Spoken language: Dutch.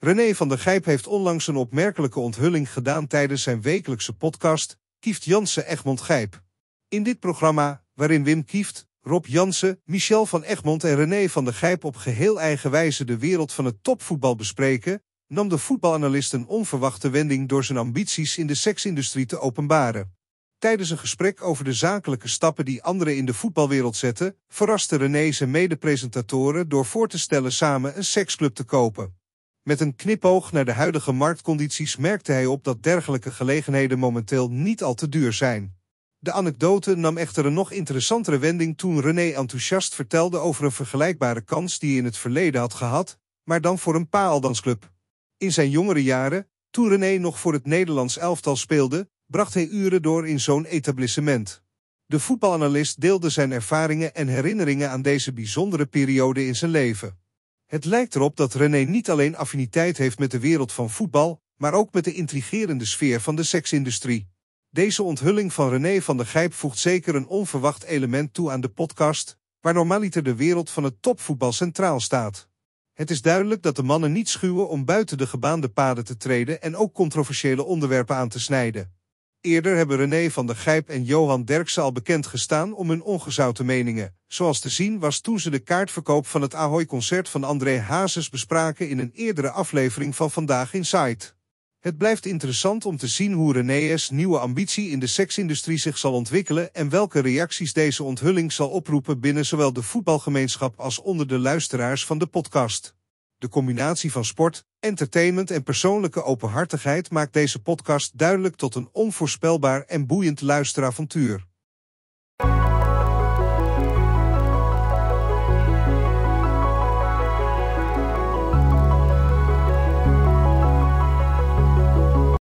René van der Gijp heeft onlangs een opmerkelijke onthulling gedaan tijdens zijn wekelijkse podcast Kieft Jansen Egmond Gijp. In dit programma, waarin Wim Kieft, Rob Jansen, Michel van Egmond en René van der Gijp op geheel eigen wijze de wereld van het topvoetbal bespreken, nam de voetbalanalist een onverwachte wending door zijn ambities in de seksindustrie te openbaren. Tijdens een gesprek over de zakelijke stappen die anderen in de voetbalwereld zetten, verraste René zijn mede-presentatoren door voor te stellen samen een seksclub te kopen. Met een knipoog naar de huidige marktcondities merkte hij op dat dergelijke gelegenheden momenteel niet al te duur zijn. De anekdote nam echter een nog interessantere wending toen René enthousiast vertelde over een vergelijkbare kans die hij in het verleden had gehad, maar dan voor een paaldansclub. In zijn jongere jaren, toen René nog voor het Nederlands elftal speelde, bracht hij uren door in zo'n etablissement. De voetbalanalist deelde zijn ervaringen en herinneringen aan deze bijzondere periode in zijn leven. Het lijkt erop dat René niet alleen affiniteit heeft met de wereld van voetbal, maar ook met de intrigerende sfeer van de seksindustrie. Deze onthulling van René van der Gijp voegt zeker een onverwacht element toe aan de podcast, waar normaliter de wereld van het topvoetbal centraal staat. Het is duidelijk dat de mannen niet schuwen om buiten de gebaande paden te treden en ook controversiële onderwerpen aan te snijden. Eerder hebben René van der Gijp en Johan Derksen al bekend gestaan om hun ongezouten meningen. Zoals te zien was toen ze de kaartverkoop van het Ahoy-concert van André Hazes bespraken in een eerdere aflevering van Vandaag Inside. Het blijft interessant om te zien hoe René's nieuwe ambitie in de seksindustrie zich zal ontwikkelen en welke reacties deze onthulling zal oproepen binnen zowel de voetbalgemeenschap als onder de luisteraars van de podcast. De combinatie van sport, entertainment en persoonlijke openhartigheid maakt deze podcast duidelijk tot een onvoorspelbaar en boeiend luisteravontuur.